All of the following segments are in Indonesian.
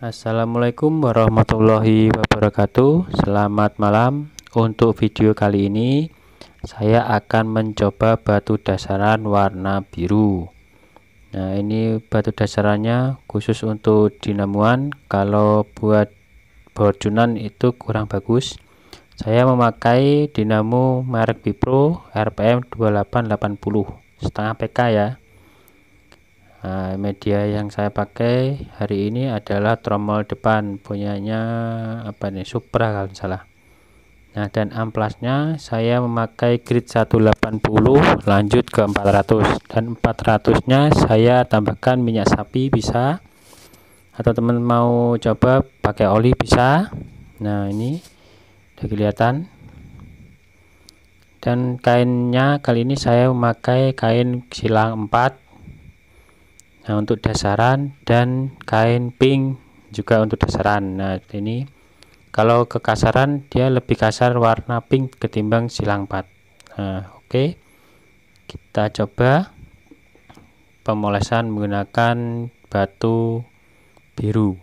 Assalamualaikum warahmatullahi wabarakatuh Selamat malam Untuk video kali ini Saya akan mencoba batu dasaran warna biru Nah ini batu dasarannya khusus untuk dinamuan Kalau buat borjunan itu kurang bagus Saya memakai dinamo merek Bipro RPM 2880 setengah PK ya Nah, media yang saya pakai hari ini adalah tromol depan punyanya apa nih Supra kalau salah. Nah, dan amplasnya saya memakai grid 180 lanjut ke 400 dan 400-nya saya tambahkan minyak sapi bisa atau teman mau coba pakai oli bisa. Nah, ini udah kelihatan. Dan kainnya kali ini saya memakai kain silang 4 nah untuk dasaran dan kain pink juga untuk dasaran nah ini kalau kekasaran dia lebih kasar warna pink ketimbang silang pat nah, oke okay. kita coba pemolesan menggunakan batu biru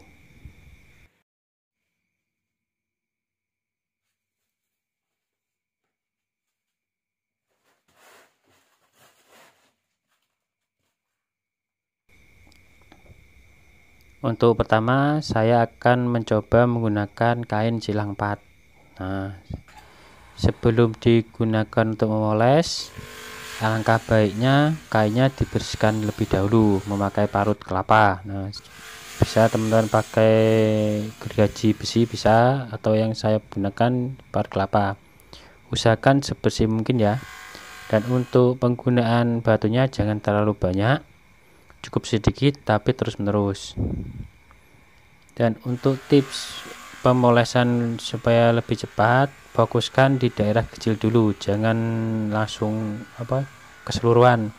Untuk pertama, saya akan mencoba menggunakan kain silang pat. Nah, sebelum digunakan untuk memoles, alangkah baiknya kainnya dibersihkan lebih dahulu memakai parut kelapa. Nah, bisa teman-teman pakai gergaji besi bisa atau yang saya gunakan parut kelapa. Usahakan sebersih mungkin ya. Dan untuk penggunaan batunya jangan terlalu banyak cukup sedikit tapi terus-menerus. Dan untuk tips pemolesan supaya lebih cepat, fokuskan di daerah kecil dulu, jangan langsung apa keseluruhan.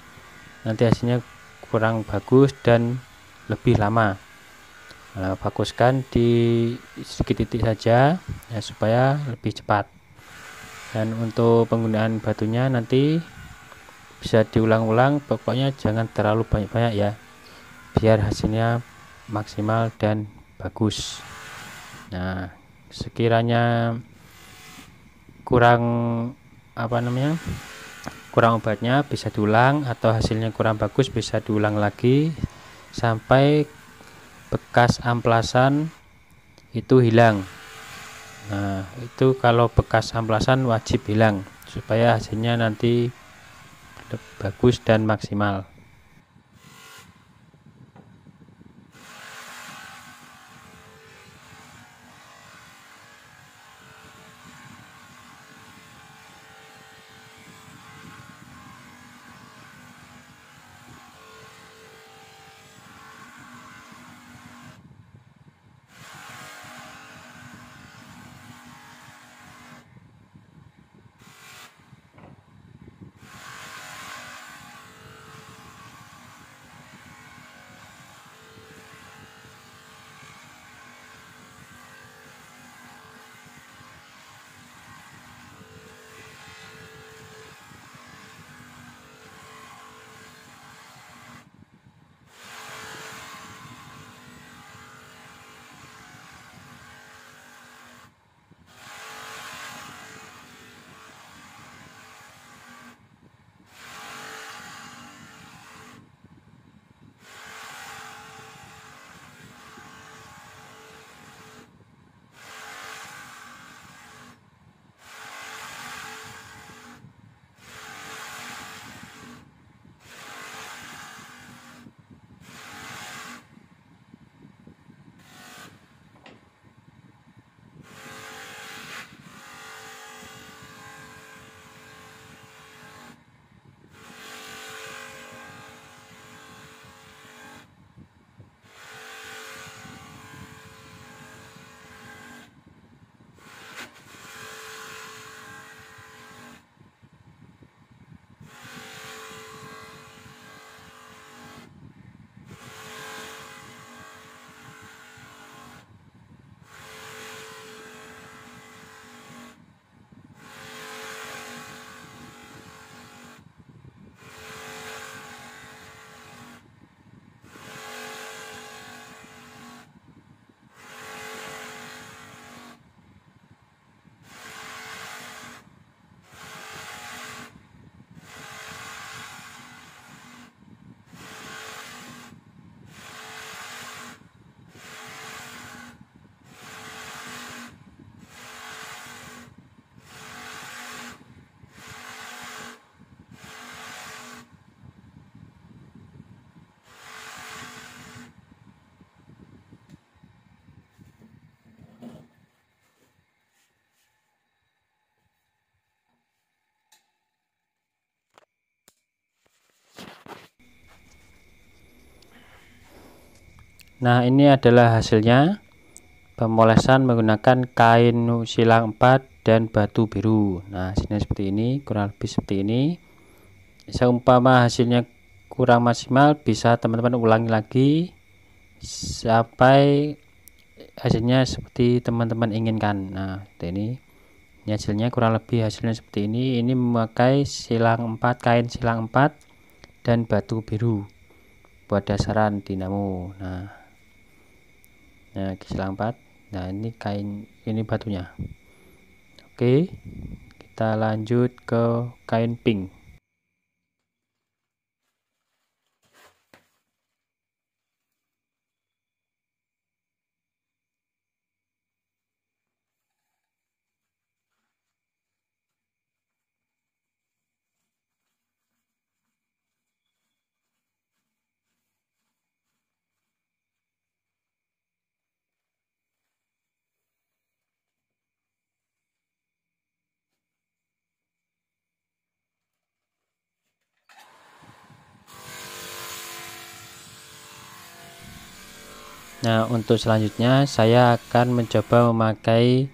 Nanti hasilnya kurang bagus dan lebih lama. Nah, fokuskan di sedikit titik saja ya, supaya lebih cepat. Dan untuk penggunaan batunya nanti bisa diulang-ulang pokoknya jangan terlalu banyak-banyak ya biar hasilnya maksimal dan bagus nah sekiranya kurang apa namanya kurang obatnya bisa diulang atau hasilnya kurang bagus bisa diulang lagi sampai bekas amplasan itu hilang nah itu kalau bekas amplasan wajib hilang supaya hasilnya nanti bagus dan maksimal Nah, ini adalah hasilnya. Pemolesan menggunakan kain silang 4 dan batu biru. Nah, hasilnya seperti ini, kurang lebih seperti ini. Seumpama hasilnya kurang maksimal, bisa teman-teman ulangi lagi sampai hasilnya seperti teman-teman inginkan. Nah, seperti ini. Ini hasilnya kurang lebih hasilnya seperti ini. Ini memakai silang 4, kain silang 4 dan batu biru buat dasaran dinamo. Nah, nah selang 4 nah ini kain ini batunya oke kita lanjut ke kain pink Nah, untuk selanjutnya saya akan mencoba memakai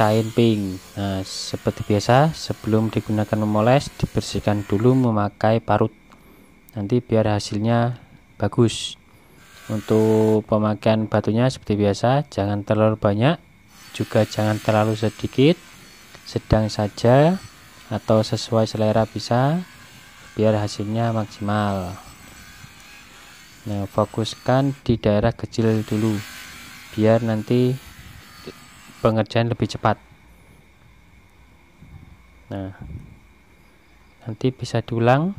kain pink. Nah, seperti biasa, sebelum digunakan memoles, dibersihkan dulu memakai parut. Nanti biar hasilnya bagus. Untuk pemakaian batunya seperti biasa, jangan terlalu banyak, juga jangan terlalu sedikit, sedang saja atau sesuai selera bisa biar hasilnya maksimal nah fokuskan di daerah kecil dulu biar nanti pengerjaan lebih cepat nah nanti bisa diulang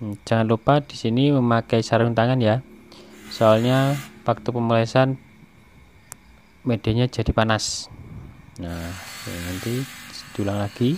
hmm, jangan lupa di sini memakai sarung tangan ya soalnya waktu pemolesan medianya jadi panas nah nanti diulang lagi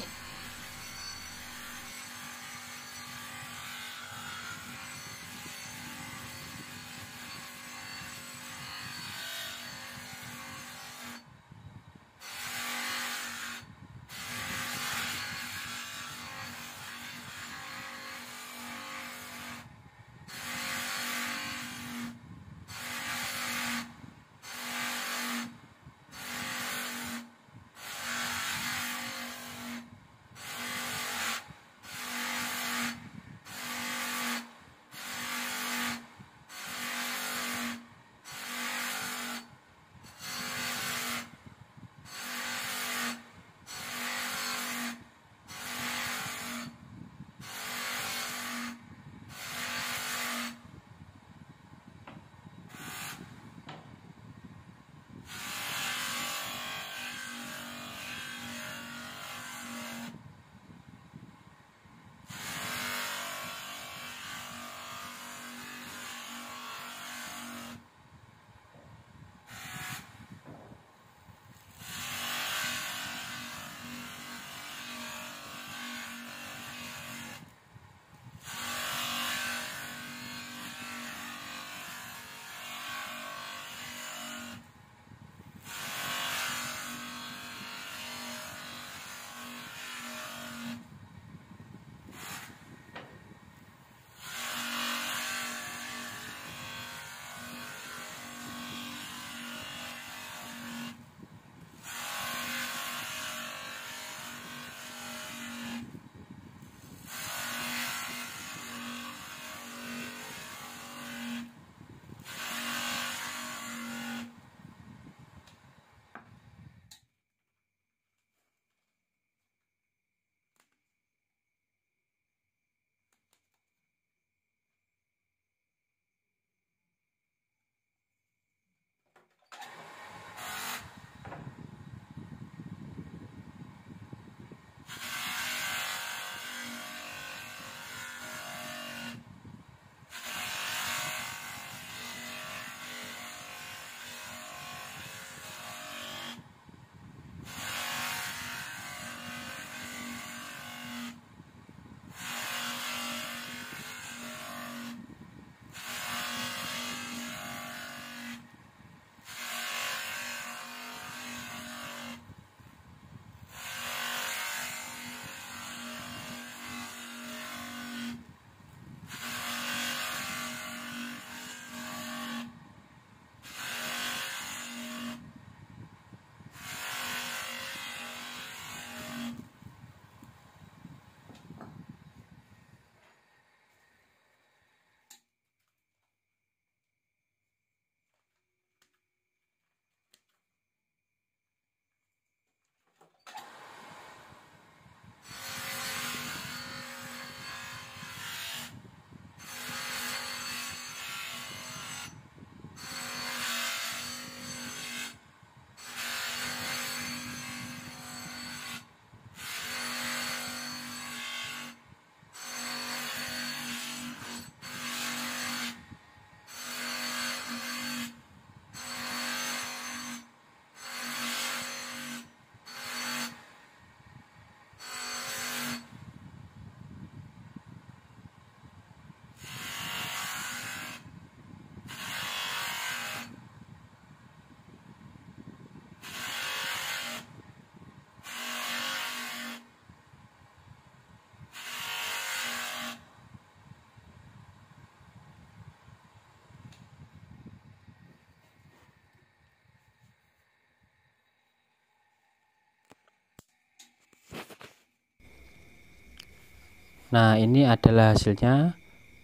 Nah, ini adalah hasilnya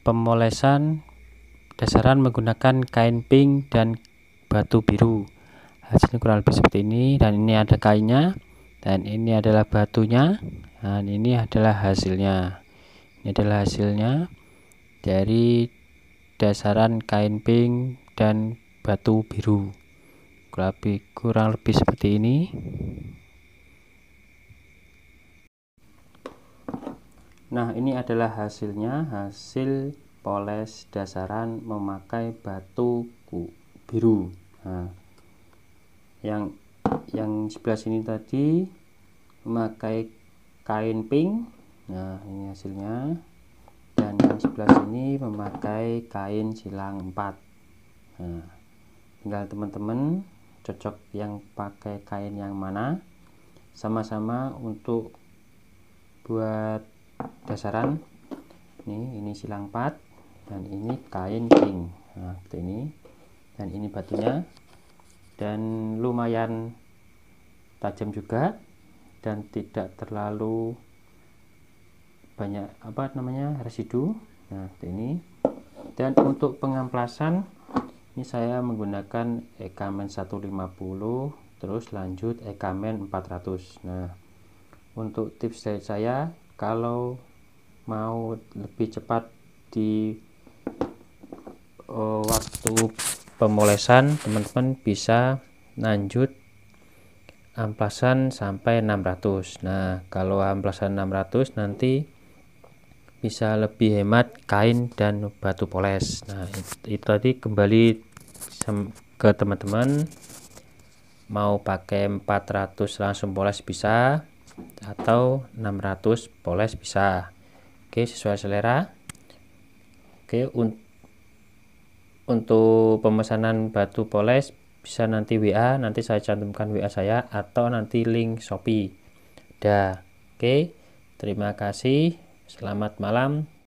pemolesan dasaran menggunakan kain pink dan batu biru. Hasilnya kurang lebih seperti ini dan ini ada kainnya dan ini adalah batunya dan ini adalah hasilnya. Ini adalah hasilnya dari dasaran kain pink dan batu biru. Kurang lebih, kurang lebih seperti ini. Nah, ini adalah hasilnya, hasil poles dasaran memakai batu biru. Nah, yang yang sebelah sini tadi memakai kain pink. Nah, ini hasilnya. Dan yang sebelah sini memakai kain silang 4. Nah, tinggal teman-teman cocok yang pakai kain yang mana. Sama-sama untuk buat dasaran ini ini silang 4 dan ini kain king nah seperti ini dan ini batunya dan lumayan tajam juga dan tidak terlalu banyak apa namanya residu nah seperti ini dan untuk pengamplasan ini saya menggunakan ekamen 150 terus lanjut ekamen 400 nah untuk tips dari saya kalau mau lebih cepat di uh, waktu pemolesan teman-teman bisa lanjut amplasan sampai 600 nah kalau amplasan 600 nanti bisa lebih hemat kain dan batu poles nah itu, itu tadi kembali ke teman-teman mau pakai 400 langsung poles bisa atau 600 poles bisa oke sesuai selera oke un untuk pemesanan batu poles bisa nanti WA nanti saya cantumkan WA saya atau nanti link Shopee dah oke terima kasih selamat malam